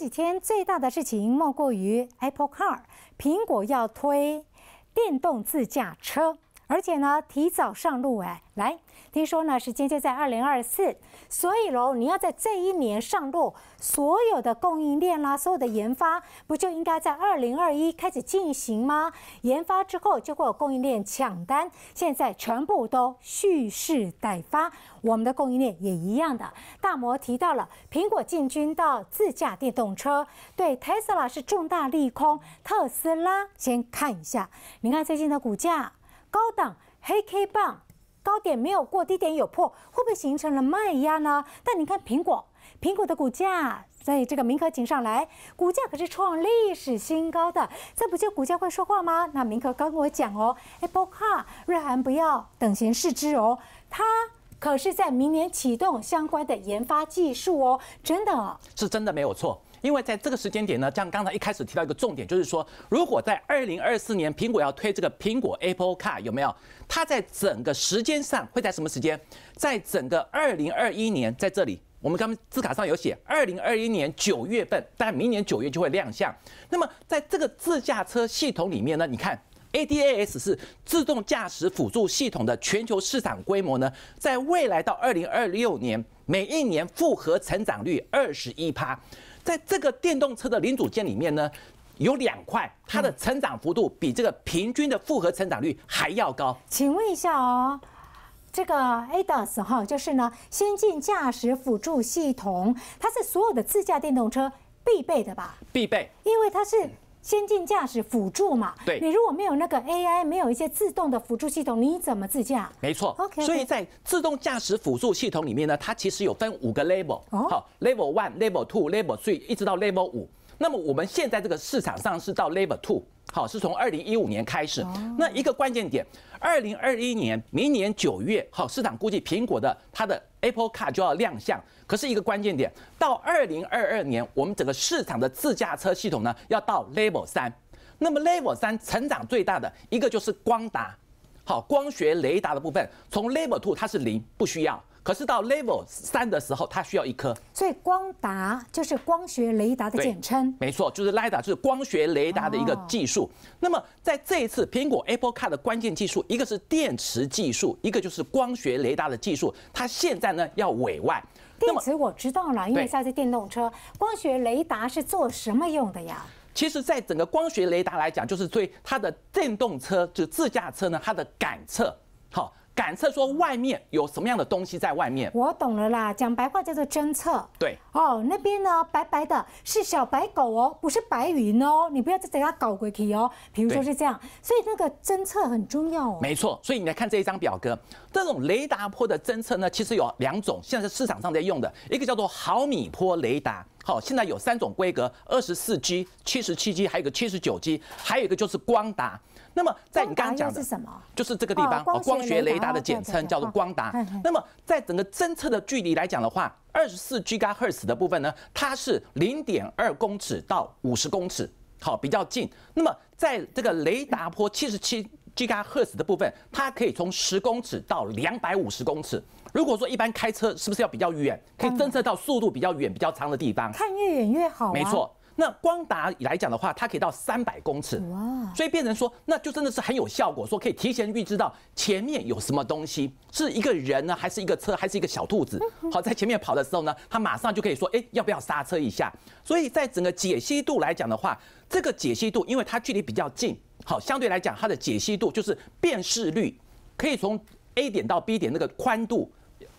几天最大的事情，莫过于 Apple Car，苹果要推电动自驾车。而且呢，提早上路哎，来，听说呢是间就在二零二四，所以喽，你要在这一年上路，所有的供应链啦，所有的研发，不就应该在二零二一开始进行吗？研发之后就会有供应链抢单，现在全部都蓄势待发。我们的供应链也一样的。大摩提到了苹果进军到自驾电动车，对特斯拉是重大利空，特斯拉先看一下，你看最近的股价。高档黑 K 棒高点没有过，低点有破，会不会形成了卖压呢？但你看苹果，苹果的股价在这个明可井上来，股价可是创历史新高。的，这不就股价会说话吗？那明可刚跟我讲哦，Apple Car 瑞安不要等闲视之哦，它可是在明年启动相关的研发技术哦，真的，哦，是真的没有错。因为在这个时间点呢，像刚才一开始提到一个重点，就是说，如果在二零二四年苹果要推这个苹果 Apple Car，有没有？它在整个时间上会在什么时间？在整个二零二一年，在这里，我们刚刚字卡上有写，二零二一年九月份，但明年九月就会亮相。那么在这个自驾车系统里面呢，你看 ADAS 是自动驾驶辅助系统的全球市场规模呢，在未来到二零二六年。每一年复合成长率二十一趴，在这个电动车的零组件里面呢，有两块它的成长幅度比这个平均的复合成长率还要高。请问一下哦，这个 ADAS 哈，就是呢先进驾驶辅助系统，它是所有的自驾电动车必备的吧？必备，因为它是。先进驾驶辅助嘛，你如果没有那个 AI，没有一些自动的辅助系统，你怎么自驾？没错，OK。所以在自动驾驶辅助系统里面呢，它其实有分五个 level，好，level one、level two、level three 一直到 level 五。那么我们现在这个市场上是到 level two。好，是从二零一五年开始。那一个关键点，二零二一年，明年九月，好，市场估计苹果的它的 Apple Car 就要亮相。可是一个关键点，到二零二二年，我们整个市场的自驾车系统呢，要到 Level 三。那么 Level 三成长最大的一个就是光达，好，光学雷达的部分，从 Level Two 它是零，不需要。可是到 level 三的时候，它需要一颗。所以光达就是光学雷达的简称。没错，就是 lidar，就是光学雷达的一个技术。那么在这一次苹果 Apple Car 的关键技术，一个是电池技术，一个就是光学雷达的技术。它现在呢要委外。电池我知道了，因为现在电动车，光学雷达是做什么用的呀？其实，在整个光学雷达来讲，就是对它的电动车，就自驾车呢，它的感测。好。感测说外面有什么样的东西在外面，我懂了啦。讲白话叫做侦测，对哦。那边呢白白的是小白狗哦，不是白云哦。你不要再给他搞鬼体哦。比如说是这样，所以那个侦测很重要哦。没错，所以你来看这一张表格，这种雷达波的侦测呢，其实有两种现在市场上在用的，一个叫做毫米波雷达。好，现在有三种规格：二十四 G、七十七 G，还有个七十九 G，还有一个就是光达。那么在你刚刚讲的，是什么？就是这个地方，光学雷达的简称叫做光达。那么在整个侦测的距离来讲的话，二十四吉赫 z 的部分呢，它是零点二公尺到五十公尺，好，比较近。那么在这个雷达波七十七吉赫 z 的部分，它可以从十公尺到两百五十公尺。如果说一般开车是不是要比较远，可以侦测到速度比较远、比较长的地方？看越远越好。没错。那光达来讲的话，它可以到三百公尺，哇！所以变成说，那就真的是很有效果，说可以提前预知到前面有什么东西，是一个人呢，还是一个车，还是一个小兔子？好，在前面跑的时候呢，它马上就可以说，哎，要不要刹车一下？所以在整个解析度来讲的话，这个解析度，因为它距离比较近，好，相对来讲它的解析度就是辨识率，可以从 A 点到 B 点那个宽度。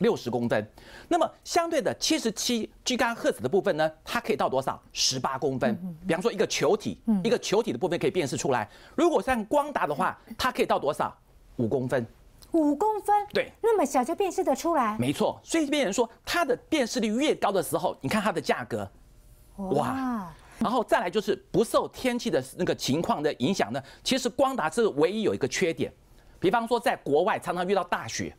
六十公分，那么相对的七十七 g 干赫兹的部分呢，它可以到多少？十八公分。比方说一个球体，一个球体的部分可以辨识出来。如果是光达的话，它可以到多少？五公分。五公分。对。那么小就辨识的出来。没错。所以这边人说，它的辨识率越高的时候，你看它的价格，哇。然后再来就是不受天气的那个情况的影响呢。其实光达是唯一有一个缺点，比方说在国外常常遇到大雪。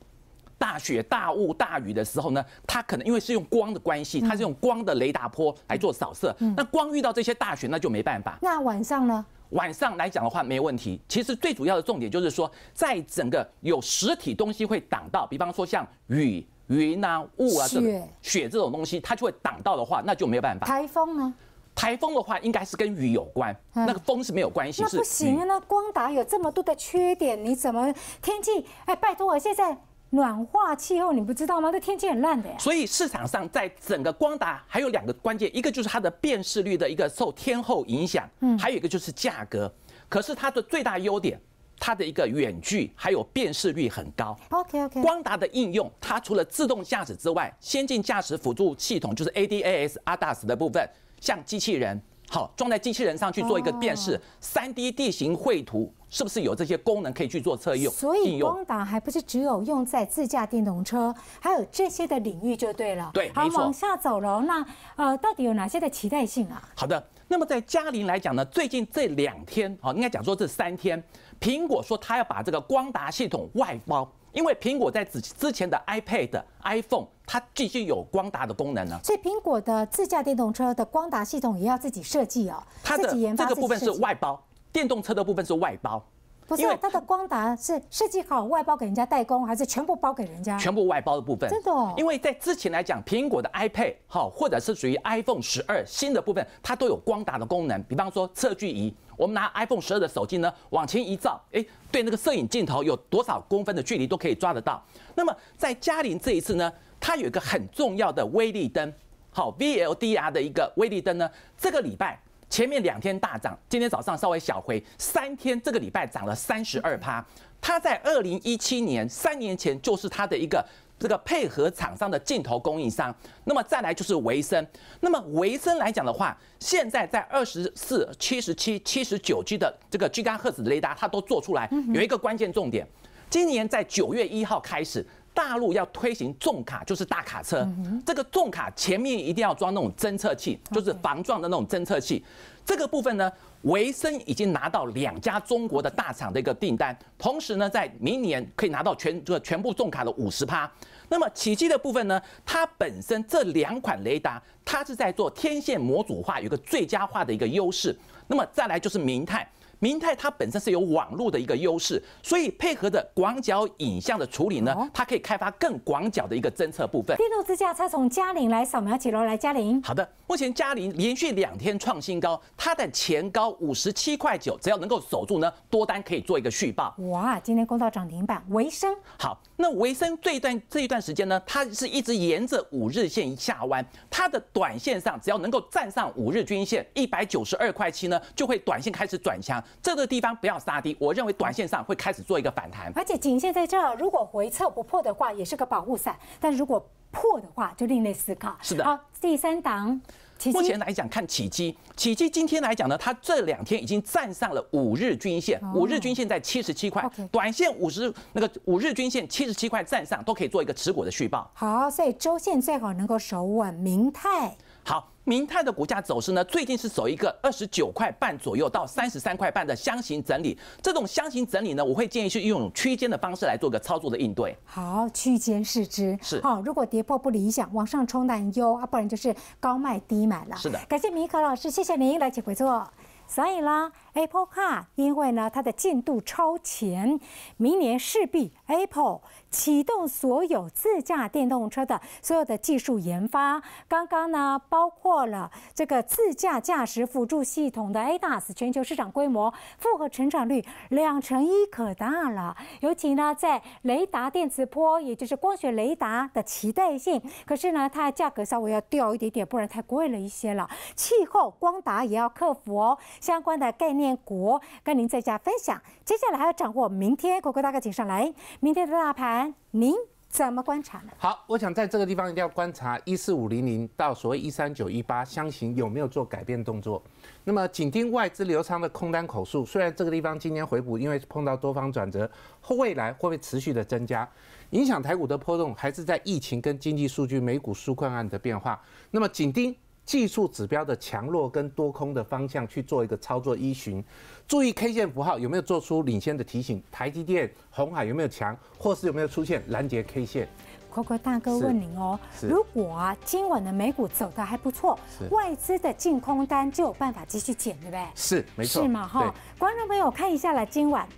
大雪、大雾、大雨的时候呢，它可能因为是用光的关系，它是用光的雷达波来做扫射。那光遇到这些大雪，那就没办法。那晚上呢？晚上来讲的话，没问题。其实最主要的重点就是说，在整个有实体东西会挡到，比方说像雨、云啊、雾啊、雪雪这种东西，它就会挡到的话，那就没有办法。台风呢？台风的话，应该是跟雨有关，那个风是没有关系。那不行啊！那光打有这么多的缺点，你怎么天气？哎，拜托，我现在。暖化气候你不知道吗？这天气很烂的呀。所以市场上在整个光达还有两个关键，一个就是它的辨识率的一个受天候影响，嗯，还有一个就是价格。可是它的最大优点，它的一个远距还有辨识率很高。OK OK。光达的应用，它除了自动驾驶之外，先进驾驶辅助系统就是 ADAS ADAS 的部分，像机器人。好，装在机器人上去做一个辨识，三 D 地形绘图，是不是有这些功能可以去做测用？所以光达还不是只有用在自驾电动车，还有这些的领域就对了。对，好，往下走了，那呃，到底有哪些的期待性啊？好的，那么在嘉玲来讲呢，最近这两天，哦，应该讲说这三天，苹果说他要把这个光达系统外包。因为苹果在之之前的 iPad、iPhone，它继续有光达的功能呢，所以苹果的自驾电动车的光达系统也要自己设计哦，它的这个部分是外包，电动车的部分是外包，不是它的光达是设计好外包给人家代工，还是全部包给人家？全部外包的部分，真的。哦？因为在之前来讲，苹果的 iPad，好或者是属于 iPhone 十二新的部分，它都有光达的功能，比方说测距仪。我们拿 iPhone 十二的手机呢，往前一照，哎，对那个摄影镜头有多少公分的距离都可以抓得到。那么在嘉陵这一次呢，它有一个很重要的威力灯，好，V L D R 的一个威力灯呢，这个礼拜前面两天大涨，今天早上稍微小回，三天这个礼拜涨了三十二趴。它在二零一七年三年前就是它的一个。这个配合厂商的镜头供应商，那么再来就是维森。那么维森来讲的话，现在在二十四、七十七、七十九 G 的这个吉赫兹雷达，它都做出来。有一个关键重点，今年在九月一号开始。大陆要推行重卡，就是大卡车。这个重卡前面一定要装那种侦测器，就是防撞的那种侦测器。这个部分呢，维森已经拿到两家中国的大厂的一个订单，同时呢，在明年可以拿到全就全部重卡的五十趴。那么奇迹的部分呢，它本身这两款雷达，它是在做天线模组化，有个最佳化的一个优势。那么再来就是明泰。明泰它本身是有网络的一个优势，所以配合的广角影像的处理呢，它可以开发更广角的一个侦测部分。电动支驾它从嘉陵来扫描几楼来嘉陵？好的，目前嘉陵连续两天创新高，它的前高五十七块九，只要能够守住呢，多单可以做一个续报。哇，今天攻到涨停板，维生。好，那维生这一段这一段时间呢，它是一直沿着五日线下弯，它的短线上只要能够站上五日均线一百九十二块七呢，就会短线开始转强。这个地方不要杀低，我认为短线上会开始做一个反弹，而且颈线在这儿，如果回撤不破的话，也是个保护伞；但如果破的话，就另类思考。是的。好，第三档，目前来讲看起基，起基今天来讲呢，它这两天已经站上了五日均线，五日均线在七十七块，短线五十那个五日均线七十七块站上都可以做一个持股的续报。好，所以周线最好能够守稳。明泰。好，明泰的股价走势呢？最近是走一个二十九块半左右到三十三块半的箱型整理。这种箱型整理呢，我会建议是用区间的方式来做个操作的应对。好，区间试之。是。好，如果跌破不理想，往上冲难忧啊，不然就是高卖低买了。是的，感谢明可老师，谢谢您来请回座。所以呢。Apple Car，因为呢，它的进度超前，明年势必 Apple 启动所有自驾电动车的所有的技术研发。刚刚呢，包括了这个自驾驾驶辅助系统的 ADAS 全球市场规模复合成长率两成一，可大了。尤其呢，在雷达、电磁波，也就是光学雷达的替代性。可是呢，它价格稍微要掉一点点，不然太贵了一些了。气候光达也要克服哦，相关的概念。念国跟您在家分享，接下来还要掌握明天国股大概请上来，明天的大盘您怎么观察呢？好，我想在这个地方一定要观察一四五零零到所谓一三九一八箱型有没有做改变动作。那么紧盯外资流仓的空单口数，虽然这个地方今天回补，因为碰到多方转折，后未来会不会持续的增加，影响台股的波动，还是在疫情跟经济数据、美股纾困案的变化？那么紧盯。技术指标的强弱跟多空的方向去做一个操作依循，注意 K 线符号有没有做出领先的提醒。台积电、红海有没有强，或是有没有出现拦截 K 线？酷酷大哥问您哦，如果啊今晚的美股走的还不错，外资的净空单就有办法继续减，对不对？是，没错。是嘛哈，观众朋友看一下啦，今晚。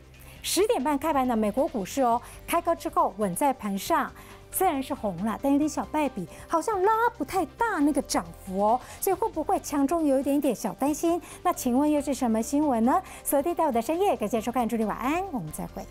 十点半开盘的美国股市哦，开高之后稳在盘上，虽然是红了，但有点小败笔，好像拉不太大那个涨幅哦，所以会不会强中有一点点小担心？那请问又是什么新闻呢？锁定在我的深夜，感谢收看，祝你晚安，我们再会。